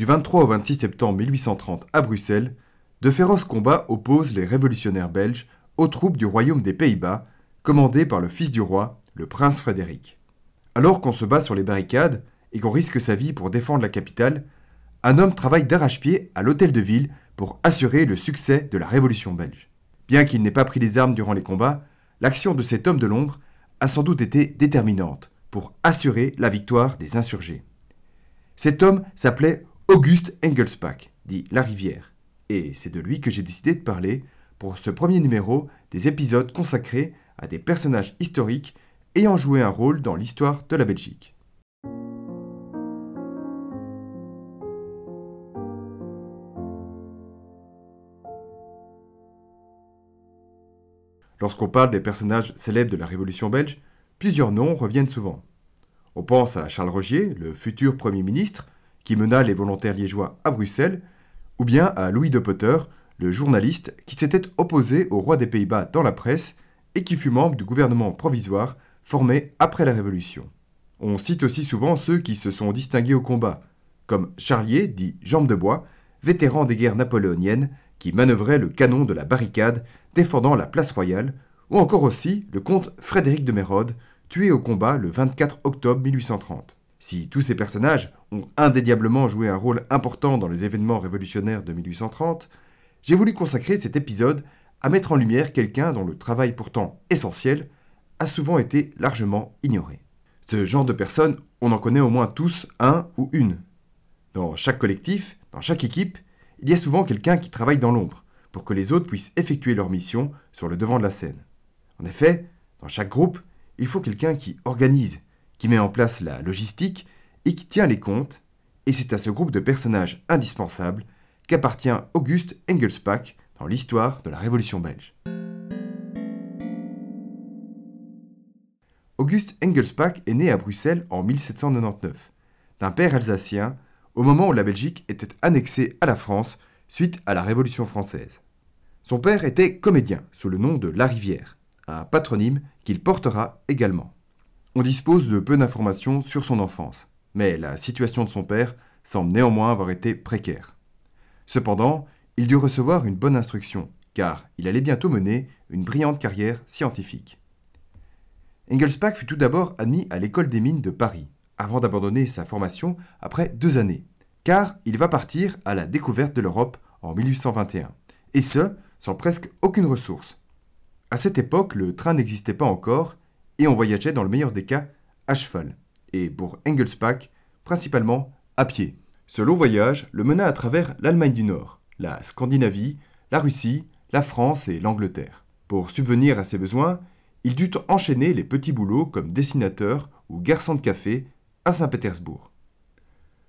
du 23 au 26 septembre 1830 à Bruxelles, de féroces combats opposent les révolutionnaires belges aux troupes du royaume des Pays-Bas, commandées par le fils du roi, le prince Frédéric. Alors qu'on se bat sur les barricades et qu'on risque sa vie pour défendre la capitale, un homme travaille d'arrache-pied à l'hôtel de ville pour assurer le succès de la révolution belge. Bien qu'il n'ait pas pris les armes durant les combats, l'action de cet homme de l'ombre a sans doute été déterminante pour assurer la victoire des insurgés. Cet homme s'appelait Auguste Engelspach, dit La Rivière, et c'est de lui que j'ai décidé de parler pour ce premier numéro des épisodes consacrés à des personnages historiques ayant joué un rôle dans l'histoire de la Belgique. Lorsqu'on parle des personnages célèbres de la Révolution belge, plusieurs noms reviennent souvent. On pense à Charles Rogier, le futur Premier ministre, qui mena les volontaires liégeois à Bruxelles, ou bien à Louis de Potter, le journaliste qui s'était opposé au roi des Pays-Bas dans la presse et qui fut membre du gouvernement provisoire formé après la Révolution. On cite aussi souvent ceux qui se sont distingués au combat, comme Charlier, dit Jambe de Bois, vétéran des guerres napoléoniennes, qui manœuvrait le canon de la barricade défendant la place royale, ou encore aussi le comte Frédéric de Mérode, tué au combat le 24 octobre 1830. Si tous ces personnages ont indéniablement joué un rôle important dans les événements révolutionnaires de 1830, j'ai voulu consacrer cet épisode à mettre en lumière quelqu'un dont le travail pourtant essentiel a souvent été largement ignoré. Ce genre de personnes, on en connaît au moins tous un ou une. Dans chaque collectif, dans chaque équipe, il y a souvent quelqu'un qui travaille dans l'ombre pour que les autres puissent effectuer leur mission sur le devant de la scène. En effet, dans chaque groupe, il faut quelqu'un qui organise, qui met en place la logistique et qui tient les comptes, et c'est à ce groupe de personnages indispensables qu'appartient Auguste Engelspach dans l'histoire de la Révolution belge. Auguste Engelspach est né à Bruxelles en 1799, d'un père alsacien, au moment où la Belgique était annexée à la France suite à la Révolution française. Son père était comédien sous le nom de La Rivière, un patronyme qu'il portera également. On dispose de peu d'informations sur son enfance, mais la situation de son père semble néanmoins avoir été précaire. Cependant, il dut recevoir une bonne instruction, car il allait bientôt mener une brillante carrière scientifique. Engelsbach fut tout d'abord admis à l'école des mines de Paris, avant d'abandonner sa formation après deux années, car il va partir à la découverte de l'Europe en 1821, et ce, sans presque aucune ressource. À cette époque, le train n'existait pas encore et on voyageait dans le meilleur des cas à cheval, et pour Engelsbach, principalement à pied. Ce long voyage le mena à travers l'Allemagne du Nord, la Scandinavie, la Russie, la France et l'Angleterre. Pour subvenir à ses besoins, il dut enchaîner les petits boulots comme dessinateur ou garçon de café à Saint-Pétersbourg.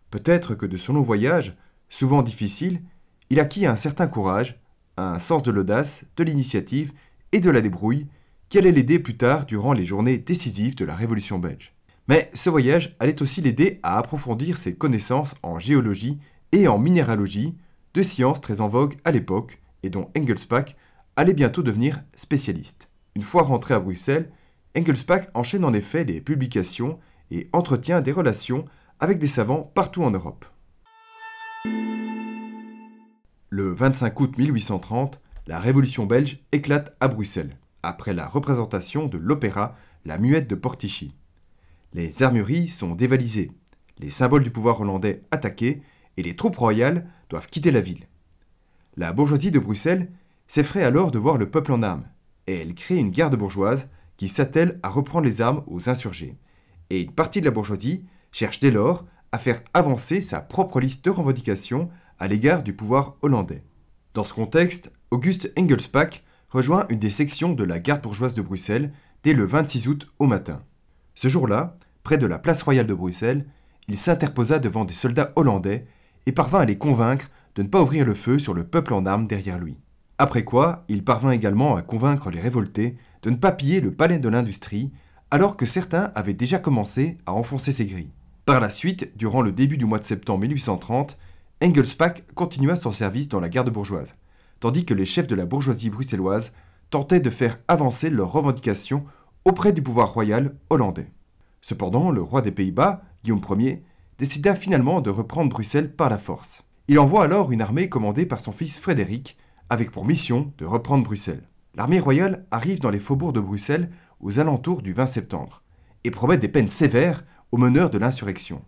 Peut-être que de son long voyage, souvent difficile, il acquit un certain courage, un sens de l'audace, de l'initiative et de la débrouille qui allait l'aider plus tard durant les journées décisives de la Révolution belge. Mais ce voyage allait aussi l'aider à approfondir ses connaissances en géologie et en minéralogie, deux sciences très en vogue à l'époque et dont Engelspach allait bientôt devenir spécialiste. Une fois rentré à Bruxelles, Engelspach enchaîne en effet les publications et entretient des relations avec des savants partout en Europe. Le 25 août 1830, la Révolution belge éclate à Bruxelles après la représentation de l'opéra La Muette de Portici. Les armuries sont dévalisées, les symboles du pouvoir hollandais attaqués et les troupes royales doivent quitter la ville. La bourgeoisie de Bruxelles s'effraie alors de voir le peuple en armes et elle crée une garde bourgeoise qui s'attelle à reprendre les armes aux insurgés. Et une partie de la bourgeoisie cherche dès lors à faire avancer sa propre liste de revendications à l'égard du pouvoir hollandais. Dans ce contexte, Auguste Engelspach rejoint une des sections de la garde bourgeoise de Bruxelles dès le 26 août au matin. Ce jour-là, près de la place royale de Bruxelles, il s'interposa devant des soldats hollandais et parvint à les convaincre de ne pas ouvrir le feu sur le peuple en armes derrière lui. Après quoi, il parvint également à convaincre les révoltés de ne pas piller le palais de l'industrie, alors que certains avaient déjà commencé à enfoncer ses grilles. Par la suite, durant le début du mois de septembre 1830, Engelspach continua son service dans la garde bourgeoise tandis que les chefs de la bourgeoisie bruxelloise tentaient de faire avancer leurs revendications auprès du pouvoir royal hollandais. Cependant, le roi des Pays-Bas, Guillaume Ier, décida finalement de reprendre Bruxelles par la force. Il envoie alors une armée commandée par son fils Frédéric, avec pour mission de reprendre Bruxelles. L'armée royale arrive dans les faubourgs de Bruxelles aux alentours du 20 septembre et promet des peines sévères aux meneurs de l'insurrection.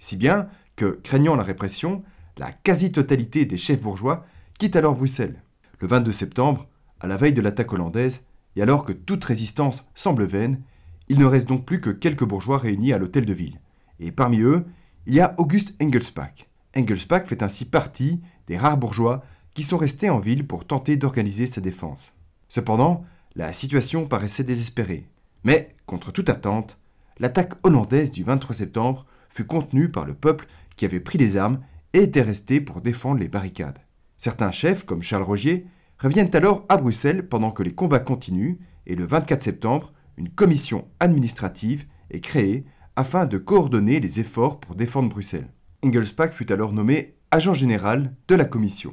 Si bien que, craignant la répression, la quasi-totalité des chefs bourgeois quitte alors Bruxelles. Le 22 septembre, à la veille de l'attaque hollandaise, et alors que toute résistance semble vaine, il ne reste donc plus que quelques bourgeois réunis à l'hôtel de ville. Et parmi eux, il y a Auguste Engelspach. Engelspach fait ainsi partie des rares bourgeois qui sont restés en ville pour tenter d'organiser sa défense. Cependant, la situation paraissait désespérée. Mais, contre toute attente, l'attaque hollandaise du 23 septembre fut contenue par le peuple qui avait pris les armes et était resté pour défendre les barricades. Certains chefs, comme Charles Rogier, reviennent alors à Bruxelles pendant que les combats continuent et le 24 septembre, une commission administrative est créée afin de coordonner les efforts pour défendre Bruxelles. Engelspach fut alors nommé agent général de la commission.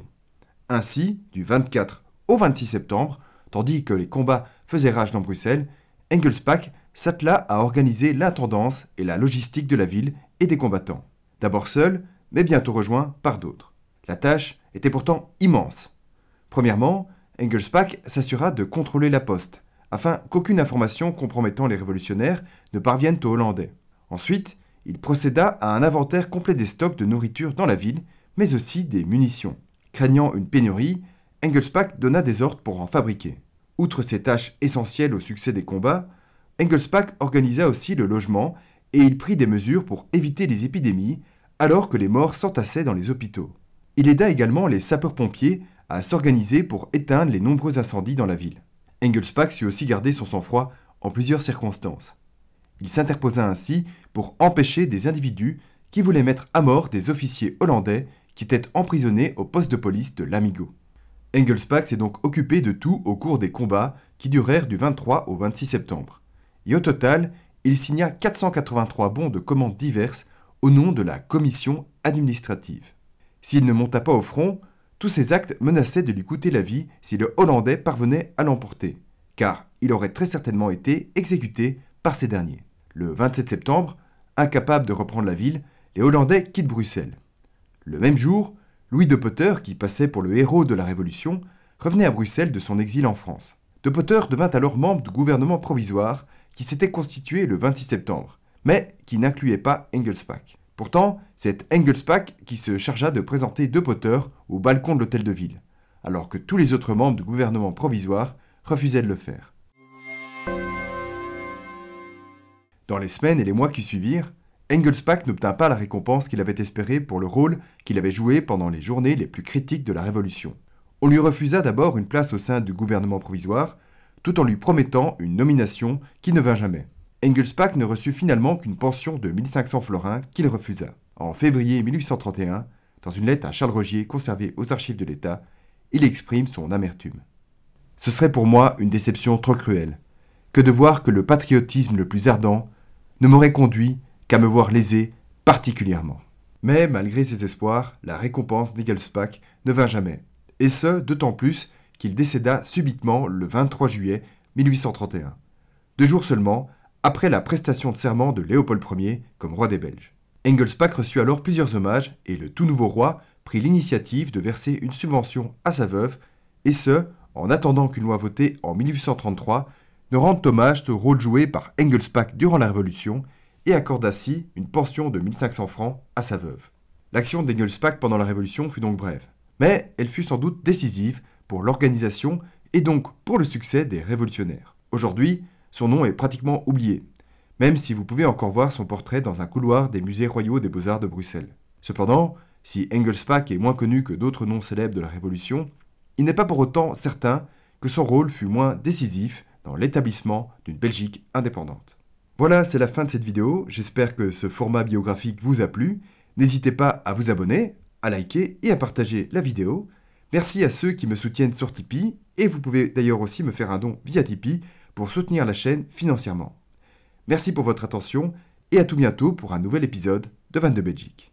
Ainsi, du 24 au 26 septembre, tandis que les combats faisaient rage dans Bruxelles, Engelspach s'attela à organiser l'intendance et la logistique de la ville et des combattants. D'abord seul, mais bientôt rejoint par d'autres. La tâche était pourtant immense. Premièrement, Engelspach s'assura de contrôler la poste, afin qu'aucune information compromettant les révolutionnaires ne parvienne aux Hollandais. Ensuite, il procéda à un inventaire complet des stocks de nourriture dans la ville, mais aussi des munitions. Craignant une pénurie, Engelspach donna des ordres pour en fabriquer. Outre ces tâches essentielles au succès des combats, Engelspach organisa aussi le logement et il prit des mesures pour éviter les épidémies alors que les morts s'entassaient dans les hôpitaux. Il aida également les sapeurs-pompiers à s'organiser pour éteindre les nombreux incendies dans la ville. Engelspach sut aussi garder son sang-froid en plusieurs circonstances. Il s'interposa ainsi pour empêcher des individus qui voulaient mettre à mort des officiers hollandais qui étaient emprisonnés au poste de police de l'Amigo. Engelspach s'est donc occupé de tout au cours des combats qui durèrent du 23 au 26 septembre. Et au total, il signa 483 bons de commandes diverses au nom de la commission administrative. S'il ne monta pas au front, tous ces actes menaçaient de lui coûter la vie si le Hollandais parvenait à l'emporter, car il aurait très certainement été exécuté par ces derniers. Le 27 septembre, incapable de reprendre la ville, les Hollandais quittent Bruxelles. Le même jour, Louis de Potter, qui passait pour le héros de la Révolution, revenait à Bruxelles de son exil en France. De Potter devint alors membre du gouvernement provisoire qui s'était constitué le 26 septembre, mais qui n'incluait pas Engelsbach. Pourtant, c'est Engelspach qui se chargea de présenter deux poteurs au balcon de l'hôtel de ville, alors que tous les autres membres du gouvernement provisoire refusaient de le faire. Dans les semaines et les mois qui suivirent, Engelspach n'obtint pas la récompense qu'il avait espérée pour le rôle qu'il avait joué pendant les journées les plus critiques de la Révolution. On lui refusa d'abord une place au sein du gouvernement provisoire, tout en lui promettant une nomination qui ne vint jamais. Engelspach ne reçut finalement qu'une pension de 1500 florins qu'il refusa. En février 1831, dans une lettre à Charles Rogier conservée aux archives de l'État, il exprime son amertume. Ce serait pour moi une déception trop cruelle que de voir que le patriotisme le plus ardent ne m'aurait conduit qu'à me voir lésé particulièrement. Mais malgré ses espoirs, la récompense d'Engelspach ne vint jamais, et ce d'autant plus qu'il décéda subitement le 23 juillet 1831, deux jours seulement après la prestation de serment de Léopold Ier comme roi des Belges. Engelspach reçut alors plusieurs hommages et le tout nouveau roi prit l'initiative de verser une subvention à sa veuve, et ce, en attendant qu'une loi votée en 1833 ne rende hommage au rôle joué par Engelspach durant la Révolution et accorde ainsi une pension de 1500 francs à sa veuve. L'action d'Engelspach pendant la Révolution fut donc brève, mais elle fut sans doute décisive pour l'organisation et donc pour le succès des révolutionnaires. Aujourd'hui, son nom est pratiquement oublié, même si vous pouvez encore voir son portrait dans un couloir des musées royaux des beaux-arts de Bruxelles. Cependant, si Engelspach est moins connu que d'autres noms célèbres de la Révolution, il n'est pas pour autant certain que son rôle fut moins décisif dans l'établissement d'une Belgique indépendante. Voilà, c'est la fin de cette vidéo, j'espère que ce format biographique vous a plu. N'hésitez pas à vous abonner, à liker et à partager la vidéo. Merci à ceux qui me soutiennent sur Tipeee, et vous pouvez d'ailleurs aussi me faire un don via Tipeee, pour soutenir la chaîne financièrement. Merci pour votre attention et à tout bientôt pour un nouvel épisode de Van de Belgique.